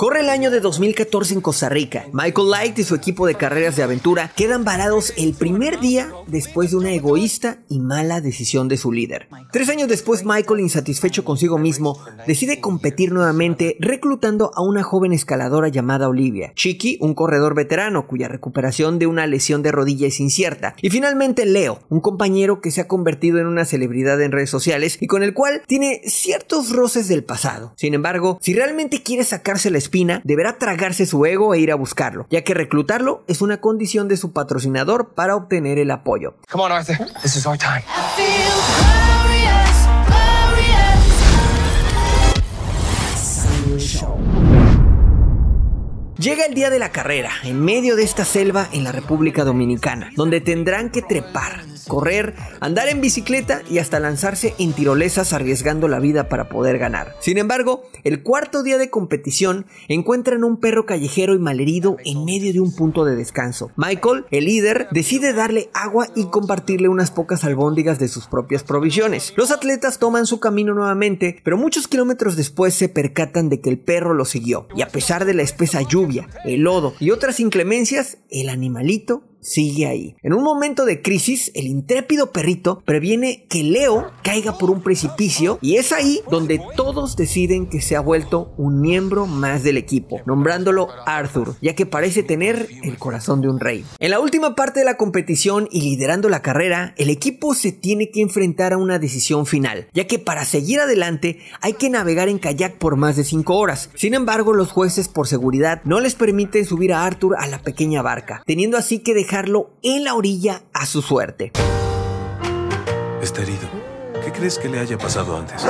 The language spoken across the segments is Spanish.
Corre el año de 2014 en Costa Rica. Michael Light y su equipo de carreras de aventura quedan varados el primer día después de una egoísta y mala decisión de su líder. Tres años después, Michael, insatisfecho consigo mismo, decide competir nuevamente reclutando a una joven escaladora llamada Olivia. Chiqui, un corredor veterano cuya recuperación de una lesión de rodilla es incierta. Y finalmente Leo, un compañero que se ha convertido en una celebridad en redes sociales y con el cual tiene ciertos roces del pasado. Sin embargo, si realmente quiere sacarse la deberá tragarse su ego e ir a buscarlo, ya que reclutarlo es una condición de su patrocinador para obtener el apoyo. Llega el día de la carrera, en medio de esta selva en la República Dominicana, donde tendrán que trepar, correr, andar en bicicleta y hasta lanzarse en tirolesas arriesgando la vida para poder ganar. Sin embargo, el cuarto día de competición encuentran un perro callejero y malherido en medio de un punto de descanso. Michael, el líder, decide darle agua y compartirle unas pocas albóndigas de sus propias provisiones. Los atletas toman su camino nuevamente, pero muchos kilómetros después se percatan de que el perro lo siguió. Y a pesar de la espesa lluvia, el lodo y otras inclemencias, el animalito sigue ahí. En un momento de crisis, el intrépido perrito previene que Leo caiga por un precipicio y es ahí donde todos deciden que se ha vuelto un miembro más del equipo, nombrándolo Arthur, ya que parece tener el corazón de un rey. En la última parte de la competición y liderando la carrera, el equipo se tiene que enfrentar a una decisión final, ya que para seguir adelante hay que navegar en kayak por más de 5 horas. Sin embargo, los jueces por seguridad no les permiten subir a Arthur a la pequeña barca, teniendo así que dejar dejarlo en la orilla a su suerte. Está herido. ¿Qué crees que le haya pasado antes?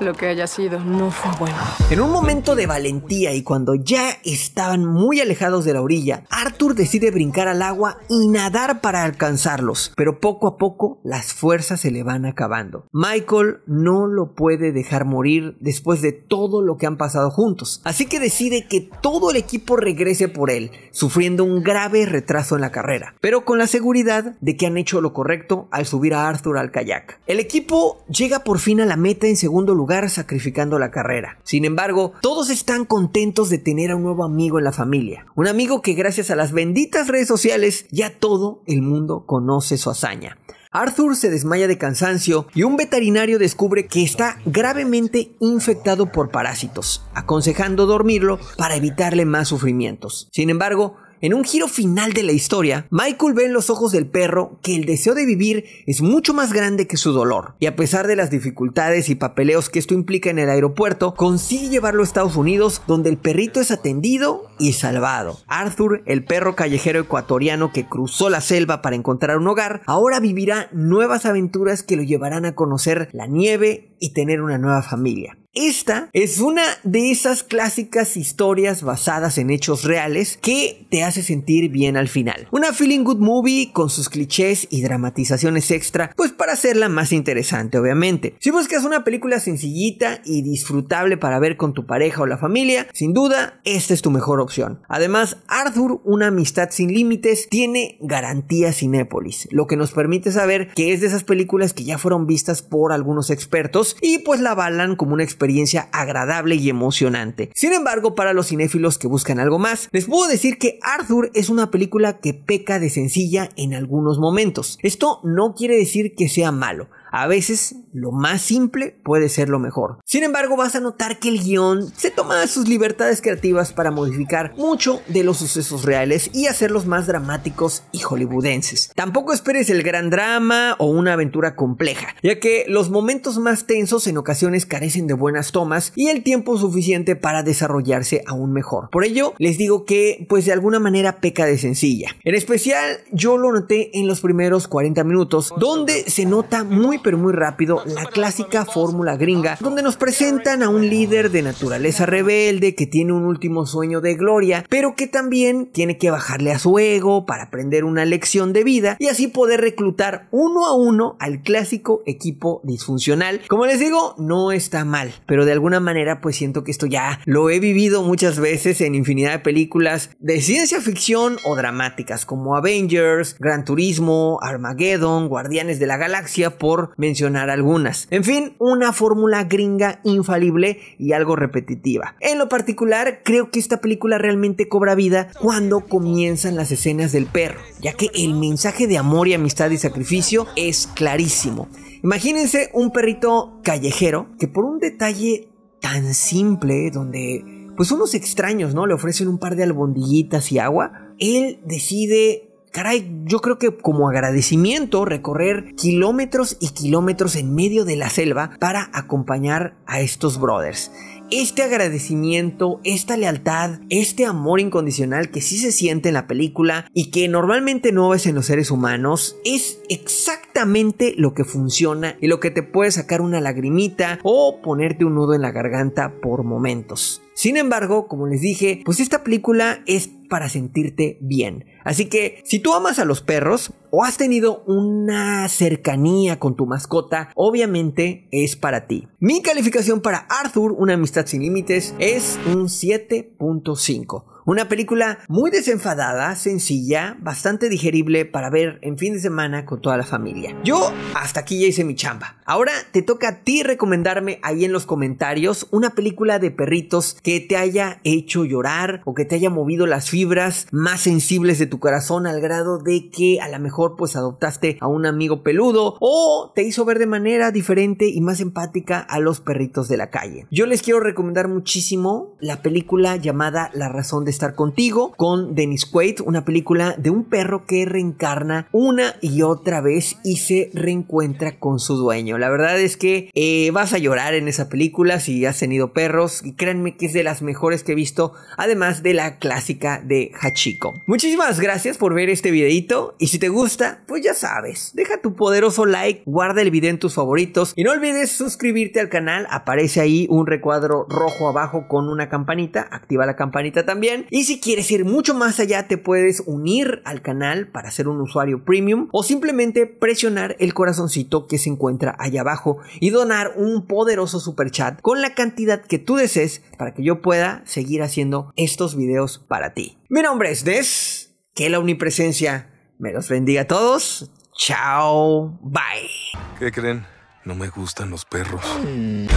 Lo que haya sido no fue bueno. En un momento de valentía y cuando ya estaban muy alejados de la orilla, Arthur decide brincar al agua y nadar para alcanzarlos, pero poco a poco las fuerzas se le van acabando. Michael no lo puede dejar morir después de todo lo que han pasado juntos, así que decide que todo el equipo regrese por él, sufriendo un grave retraso en la carrera, pero con la seguridad de que han hecho lo correcto al subir a Arthur al kayak. El equipo llega por fin a la meta en segundo lugar sacrificando la carrera. Sin embargo, todos están contentos de tener a un nuevo amigo en la familia. Un amigo que gracias a las benditas redes sociales ya todo el mundo conoce su hazaña. Arthur se desmaya de cansancio y un veterinario descubre que está gravemente infectado por parásitos, aconsejando dormirlo para evitarle más sufrimientos. Sin embargo, en un giro final de la historia, Michael ve en los ojos del perro que el deseo de vivir es mucho más grande que su dolor, y a pesar de las dificultades y papeleos que esto implica en el aeropuerto, consigue llevarlo a Estados Unidos donde el perrito es atendido y salvado. Arthur, el perro callejero ecuatoriano que cruzó la selva para encontrar un hogar, ahora vivirá nuevas aventuras que lo llevarán a conocer la nieve y tener una nueva familia. Esta es una de esas clásicas historias basadas en hechos reales que te hace sentir bien al final. Una feeling good movie con sus clichés y dramatizaciones extra, pues para hacerla más interesante obviamente. Si buscas una película sencillita y disfrutable para ver con tu pareja o la familia, sin duda esta es tu mejor opción. Además, Arthur, una amistad sin límites, tiene garantía Cinépolis, lo que nos permite saber que es de esas películas que ya fueron vistas por algunos expertos y pues la avalan como una experiencia experiencia agradable y emocionante. Sin embargo, para los cinéfilos que buscan algo más, les puedo decir que Arthur es una película que peca de sencilla en algunos momentos. Esto no quiere decir que sea malo, a veces lo más simple puede ser lo mejor. Sin embargo, vas a notar que el guión se toma sus libertades creativas para modificar mucho de los sucesos reales y hacerlos más dramáticos y hollywoodenses. Tampoco esperes el gran drama o una aventura compleja, ya que los momentos más tensos en ocasiones carecen de buenas tomas y el tiempo suficiente para desarrollarse aún mejor. Por ello, les digo que, pues de alguna manera peca de sencilla. En especial, yo lo noté en los primeros 40 minutos, donde se nota muy pero muy rápido la clásica fórmula gringa, donde nos presentan a un líder de naturaleza rebelde que tiene un último sueño de gloria, pero que también tiene que bajarle a su ego para aprender una lección de vida y así poder reclutar uno a uno al clásico equipo disfuncional. Como les digo, no está mal, pero de alguna manera pues siento que esto ya lo he vivido muchas veces en infinidad de películas de ciencia ficción o dramáticas como Avengers, Gran Turismo, Armageddon, Guardianes de la Galaxia por mencionar algunas. En fin, una fórmula gringa infalible y algo repetitiva. En lo particular, creo que esta película realmente cobra vida cuando comienzan las escenas del perro, ya que el mensaje de amor y amistad y sacrificio es clarísimo. Imagínense un perrito callejero que por un detalle tan simple donde pues unos extraños, ¿no? Le ofrecen un par de albondillitas y agua. Él decide Caray, yo creo que como agradecimiento recorrer kilómetros y kilómetros en medio de la selva para acompañar a estos brothers este agradecimiento, esta lealtad, este amor incondicional que sí se siente en la película y que normalmente no ves en los seres humanos, es exactamente lo que funciona y lo que te puede sacar una lagrimita o ponerte un nudo en la garganta por momentos. Sin embargo, como les dije, pues esta película es para sentirte bien. Así que si tú amas a los perros o has tenido una cercanía con tu mascota, obviamente es para ti. Mi calificación para Arthur, una amistad sin límites, es un 7.5. Una película muy desenfadada, sencilla, bastante digerible para ver en fin de semana con toda la familia. Yo hasta aquí ya hice mi chamba. Ahora te toca a ti recomendarme ahí en los comentarios una película de perritos que te haya hecho llorar o que te haya movido las fibras más sensibles de tu corazón al grado de que a lo mejor pues adoptaste a un amigo peludo o te hizo ver de manera diferente y más empática a los perritos de la calle. Yo les quiero recomendar muchísimo la película llamada La razón de estar contigo con Dennis Quaid, una película de un perro que reencarna una y otra vez y se reencuentra con su dueño. La verdad es que eh, vas a llorar en esa película si has tenido perros y créanme que es de las mejores que he visto, además de la clásica de Hachiko. Muchísimas gracias por ver este videito y si te gusta, pues ya sabes, deja tu poderoso like, guarda el video en tus favoritos y no olvides suscribirte al canal, aparece ahí un recuadro rojo abajo con una campanita, activa la campanita también y si quieres ir mucho más allá, te puedes unir al canal para ser un usuario premium o simplemente presionar el corazoncito que se encuentra allá abajo y donar un poderoso super chat con la cantidad que tú desees para que yo pueda seguir haciendo estos videos para ti. Mi nombre es Des, que la omnipresencia me los bendiga a todos. Chao, bye. ¿Qué creen? No me gustan los perros. Mm.